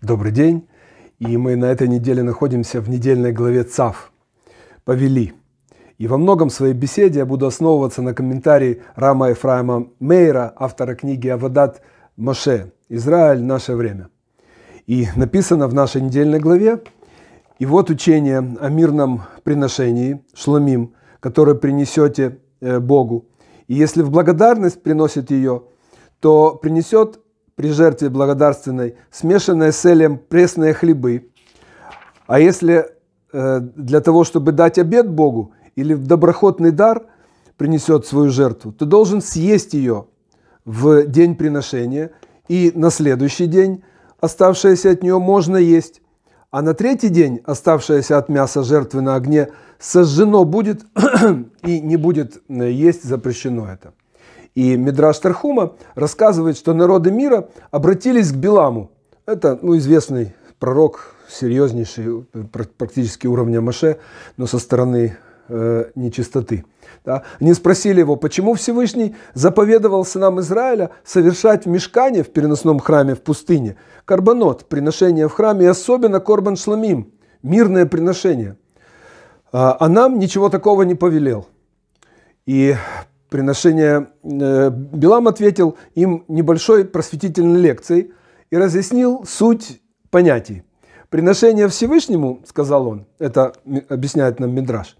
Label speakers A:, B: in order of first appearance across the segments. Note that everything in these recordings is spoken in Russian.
A: Добрый день. И мы на этой неделе находимся в недельной главе ЦАВ. Повели. И во многом в своей беседе я буду основываться на комментарии Рама Ефраима Мейра, автора книги «Авадат Моше. Израиль. Наше время». И написано в нашей недельной главе, и вот учение о мирном приношении, шломим, которое принесете э, Богу. И если в благодарность приносит ее, то принесет при жертве благодарственной, смешанные с элем пресные хлебы. А если э, для того, чтобы дать обед Богу или в доброхотный дар принесет свою жертву, ты должен съесть ее в день приношения, и на следующий день оставшееся от нее можно есть. А на третий день оставшееся от мяса жертвы на огне сожжено будет и не будет э, есть запрещено это. И Мидраш Тархума рассказывает, что народы мира обратились к Биламу. Это ну, известный пророк, серьезнейший, практически уровня Маше, но со стороны э, нечистоты. Да? Они спросили его, почему Всевышний заповедовал сынам Израиля совершать в мешкане, в переносном храме в пустыне, карбонот, приношение в храме, и особенно корбан шламим, мирное приношение. А, а нам ничего такого не повелел. И приношения э, Билам ответил им небольшой просветительной лекцией и разъяснил суть понятий. Приношение Всевышнему, сказал он, это объясняет нам Мидраш,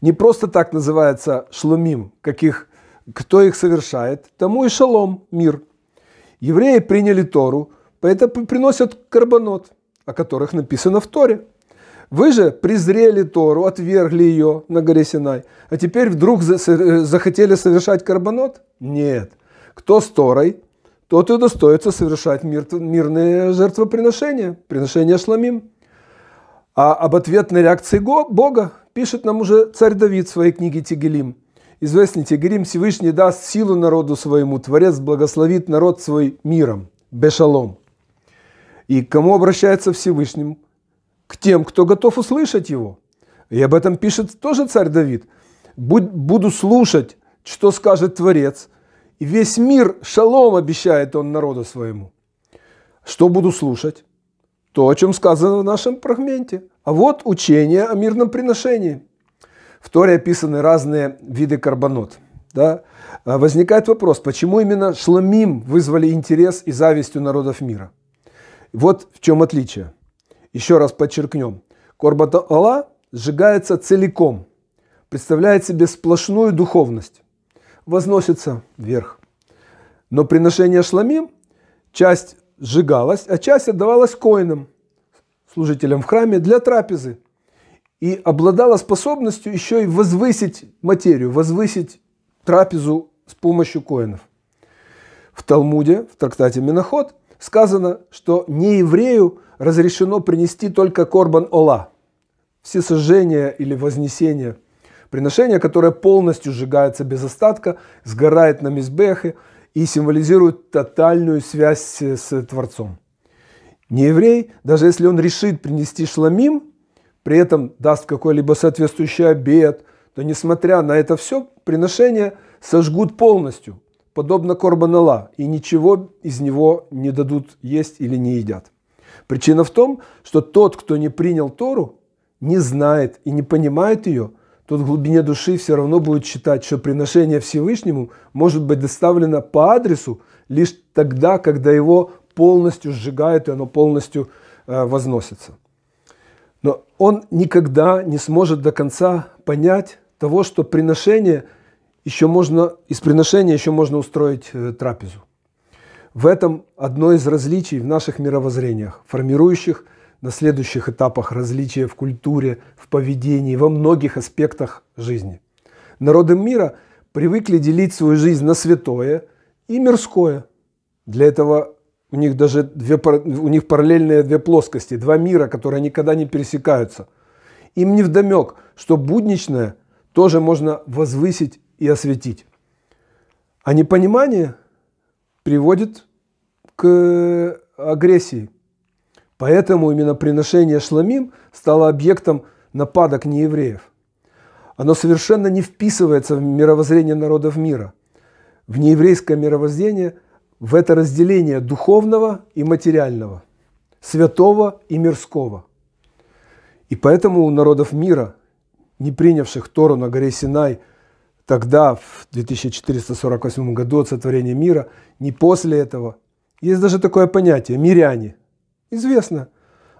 A: не просто так называется шлумим, каких, кто их совершает, тому и шалом, мир. Евреи приняли Тору, поэтому приносят карбонот, о которых написано в Торе – вы же презрели Тору, отвергли ее на горе Синай, а теперь вдруг э, захотели совершать карбонот? Нет. Кто с Торой, тот и удостоится совершать мир, мирные жертвоприношения, приношения шламим. А об ответной реакции Бога пишет нам уже царь Давид в своей книге Тигелим: Известный Тигелим, Всевышний даст силу народу своему, Творец благословит народ свой миром, бешалом. И к кому обращается Всевышним? к тем, кто готов услышать его. И об этом пишет тоже царь Давид. «Буду слушать, что скажет Творец, и весь мир шалом обещает он народу своему». Что буду слушать? То, о чем сказано в нашем фрагменте. А вот учение о мирном приношении. В Торе описаны разные виды карбонот. Да? А возникает вопрос, почему именно шламим вызвали интерес и зависть у народов мира? Вот в чем отличие. Еще раз подчеркнем. корбата Алла сжигается целиком, представляет себе сплошную духовность, возносится вверх. Но приношение шламим, часть сжигалась, а часть отдавалась коинам, служителям в храме, для трапезы. И обладала способностью еще и возвысить материю, возвысить трапезу с помощью коинов. В Талмуде, в трактате Миноход – сказано, что не еврею разрешено принести только корбан Ола, всесожжение или вознесение, приношение, которое полностью сжигается без остатка, сгорает на мизбехе и символизирует тотальную связь с Творцом. Не еврей, даже если он решит принести шламим, при этом даст какой-либо соответствующий обед, то несмотря на это все, приношение сожгут полностью, подобно корбанала, и ничего из него не дадут есть или не едят. Причина в том, что тот, кто не принял Тору, не знает и не понимает ее, тот в глубине души все равно будет считать, что приношение Всевышнему может быть доставлено по адресу лишь тогда, когда его полностью сжигают и оно полностью э, возносится. Но он никогда не сможет до конца понять того, что приношение – еще можно, из приношения еще можно устроить э, трапезу. В этом одно из различий в наших мировоззрениях, формирующих на следующих этапах различия в культуре, в поведении, во многих аспектах жизни. Народы мира привыкли делить свою жизнь на святое и мирское. Для этого у них даже две, у них параллельные две плоскости, два мира, которые никогда не пересекаются. Им не вдомек, что будничное тоже можно возвысить и осветить. А непонимание приводит к э, агрессии. Поэтому именно приношение шламим стало объектом нападок неевреев. Оно совершенно не вписывается в мировоззрение народов мира, в нееврейское мировоззрение, в это разделение духовного и материального, святого и мирского. И поэтому у народов мира, не принявших Тору на горе Синай – тогда, в 2448 году от сотворения мира, не после этого. Есть даже такое понятие – миряне. Известно.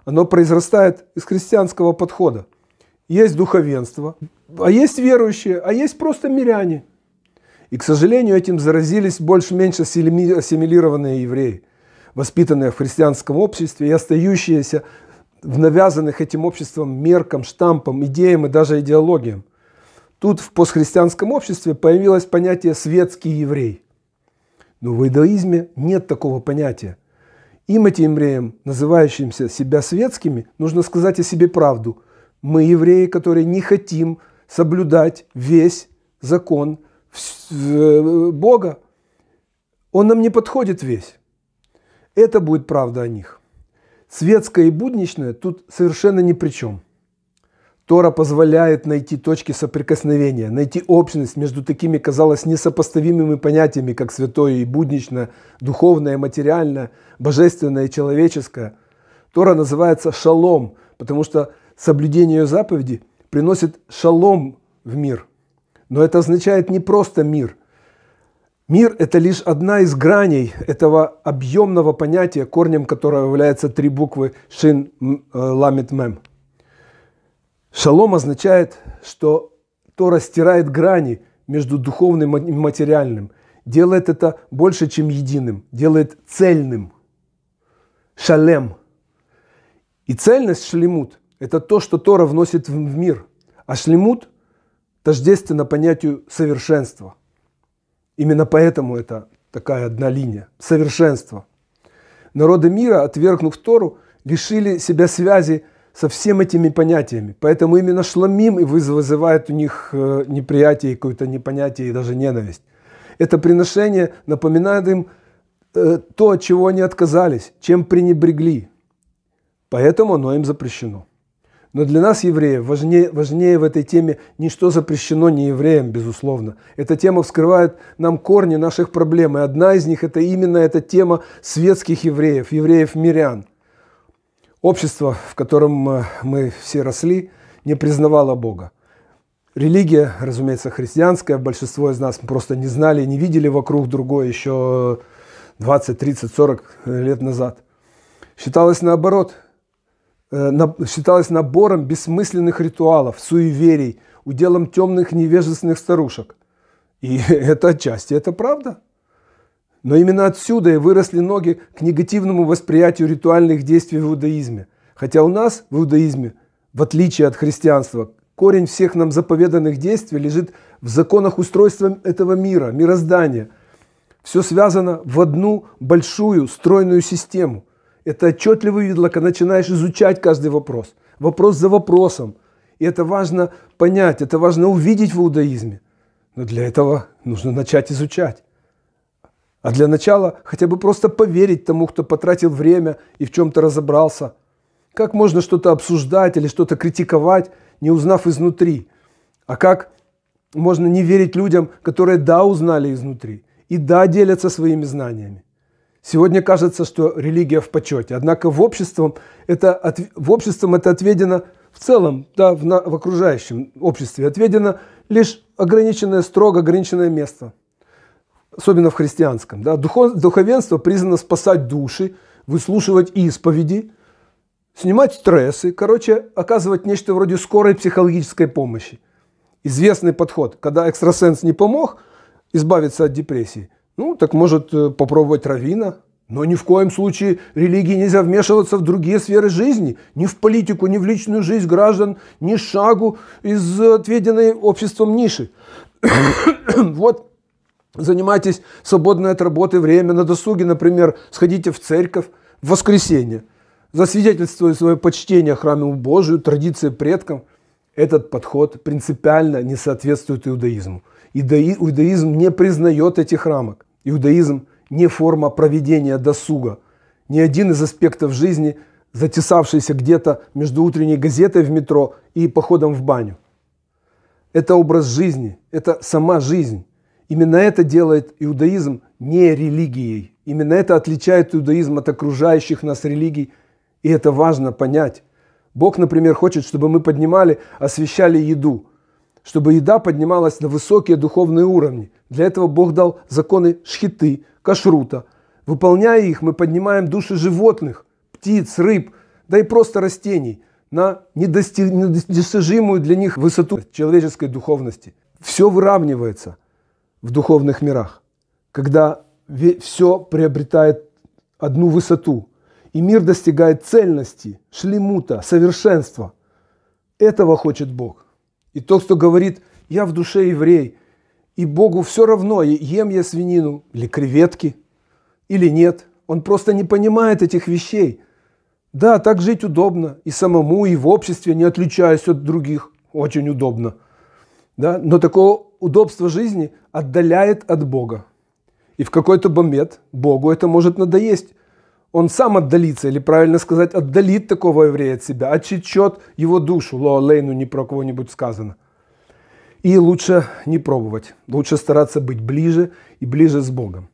A: Оно произрастает из христианского подхода. Есть духовенство, а есть верующие, а есть просто миряне. И, к сожалению, этим заразились больше-меньше ассимилированные евреи, воспитанные в христианском обществе и остающиеся в навязанных этим обществом меркам, штампам, идеям и даже идеологиям. Тут в постхристианском обществе появилось понятие «светский еврей». Но в иудаизме нет такого понятия. Им, этим евреям, называющимся себя светскими, нужно сказать о себе правду. Мы евреи, которые не хотим соблюдать весь закон э, Бога. Он нам не подходит весь. Это будет правда о них. Светское и будничное тут совершенно ни при чем. Тора позволяет найти точки соприкосновения, найти общность между такими, казалось, несопоставимыми понятиями, как святое и будничное, духовное, и материальное, божественное и человеческое. Тора называется шалом, потому что соблюдение ее заповеди приносит шалом в мир. Но это означает не просто мир. Мир – это лишь одна из граней этого объемного понятия, корнем которого являются три буквы «шин «э», ламит мем». Шалом означает, что Тора стирает грани между духовным и материальным, делает это больше, чем единым, делает цельным. Шалем. И цельность шлемут – это то, что Тора вносит в мир, а шлемут тождественно понятию совершенства. Именно поэтому это такая одна линия – совершенство. Народы мира, отвергнув Тору, лишили себя связи со всеми этими понятиями. Поэтому именно шламим и вызывает у них э, неприятие, какое-то непонятие и даже ненависть. Это приношение напоминает им э, то, от чего они отказались, чем пренебрегли. Поэтому оно им запрещено. Но для нас, евреев, важнее, важнее в этой теме ничто запрещено не евреям, безусловно. Эта тема вскрывает нам корни наших проблем, и одна из них – это именно эта тема светских евреев, евреев-мирян. Общество, в котором э, мы все росли, не признавало Бога. Религия, разумеется, христианская, большинство из нас просто не знали, не видели вокруг другой еще 20, 30, 40 лет назад. Считалось наоборот, э, считалось набором бессмысленных ритуалов, суеверий, уделом темных невежественных старушек. И это отчасти, это правда. Но именно отсюда и выросли ноги к негативному восприятию ритуальных действий в иудаизме. Хотя у нас в иудаизме, в отличие от христианства, корень всех нам заповеданных действий лежит в законах устройства этого мира, мироздания. Все связано в одну большую стройную систему. Это отчетливо видно, когда начинаешь изучать каждый вопрос. Вопрос за вопросом. И это важно понять, это важно увидеть в иудаизме. Но для этого нужно начать изучать. А для начала хотя бы просто поверить тому, кто потратил время и в чем-то разобрался. Как можно что-то обсуждать или что-то критиковать, не узнав изнутри? А как можно не верить людям, которые да, узнали изнутри и да, делятся своими знаниями? Сегодня кажется, что религия в почете, однако в обществом это, в обществом это отведено в целом, да, в, на, в окружающем обществе отведено лишь ограниченное, строго ограниченное место – особенно в христианском, да, духовенство призвано спасать души, выслушивать исповеди, снимать стрессы, короче, оказывать нечто вроде скорой психологической помощи. Известный подход, когда экстрасенс не помог избавиться от депрессии, ну, так может э, попробовать равина, но ни в коем случае религии нельзя вмешиваться в другие сферы жизни, ни в политику, ни в личную жизнь граждан, ни шагу из отведенной обществом ниши. вот Занимайтесь свободное от работы время, на досуге, например, сходите в церковь в воскресенье, засвидетельствуя свое почтение храму Божию, традиции предкам. Этот подход принципиально не соответствует иудаизму. Иудаизм не признает этих рамок. Иудаизм не форма проведения досуга. Ни один из аспектов жизни, затесавшийся где-то между утренней газетой в метро и походом в баню. Это образ жизни, это сама жизнь. Именно это делает иудаизм не религией. Именно это отличает иудаизм от окружающих нас религий. И это важно понять. Бог, например, хочет, чтобы мы поднимали, освещали еду, чтобы еда поднималась на высокие духовные уровни. Для этого Бог дал законы шхиты, кашрута. Выполняя их, мы поднимаем души животных, птиц, рыб, да и просто растений на недостижимую для них высоту человеческой духовности. Все выравнивается – в духовных мирах, когда все приобретает одну высоту, и мир достигает цельности, шлемута, совершенства. Этого хочет Бог. И тот, кто говорит, я в душе еврей, и Богу все равно, ем я свинину или креветки, или нет. Он просто не понимает этих вещей. Да, так жить удобно, и самому, и в обществе, не отличаясь от других, очень удобно. Да? Но такого удобство жизни отдаляет от Бога. И в какой-то момент Богу это может надоесть. Он сам отдалится, или правильно сказать, отдалит такого еврея от себя, отчечет его душу. Ло Лейну не про кого-нибудь сказано. И лучше не пробовать. Лучше стараться быть ближе и ближе с Богом.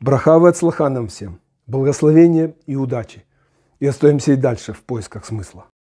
A: Брахавы от слаха всем. Благословения и удачи. И остаемся и дальше в поисках смысла.